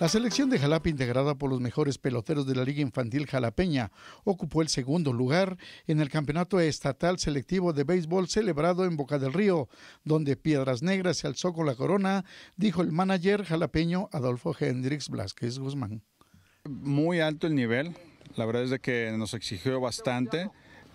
La selección de Jalapa, integrada por los mejores peloteros de la Liga Infantil Jalapeña, ocupó el segundo lugar en el Campeonato Estatal Selectivo de Béisbol celebrado en Boca del Río, donde Piedras Negras se alzó con la corona, dijo el manager jalapeño Adolfo Hendrix Blasquez Guzmán. Muy alto el nivel, la verdad es que nos exigió bastante.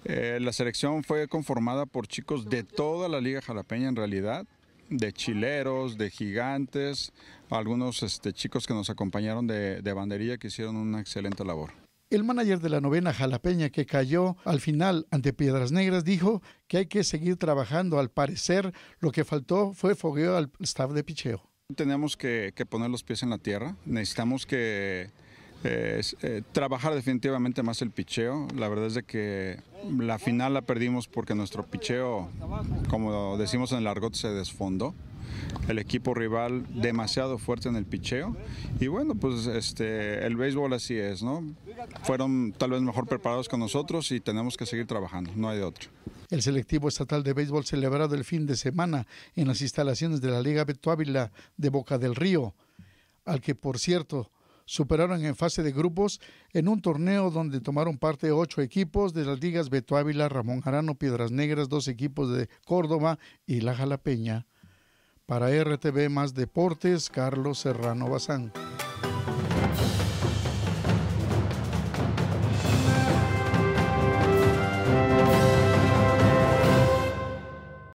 Eh, la selección fue conformada por chicos de toda la Liga Jalapeña en realidad de chileros, de gigantes, algunos este, chicos que nos acompañaron de, bandería que hicieron una excelente labor. El manager de la novena jalapeña que cayó al final ante Piedras Negras dijo que hay que seguir trabajando. Al parecer, lo que faltó fue fogueo al staff de picheo. Tenemos que, que poner los pies en la tierra. Necesitamos que, eh, trabajar definitivamente más el picheo. La verdad es de que la final la perdimos porque nuestro picheo, como decimos en el argot, se desfondó. El equipo rival demasiado fuerte en el picheo. Y bueno, pues este, el béisbol así es, ¿no? Fueron tal vez mejor preparados que nosotros y tenemos que seguir trabajando, no hay de otro. El selectivo estatal de béisbol celebrado el fin de semana en las instalaciones de la Liga Betuávila Ávila de Boca del Río, al que por cierto superaron en fase de grupos en un torneo donde tomaron parte ocho equipos de las ligas Beto Ávila, Ramón Jarano, Piedras Negras, dos equipos de Córdoba y La Jalapeña. Para RTV Más Deportes, Carlos Serrano Bazán.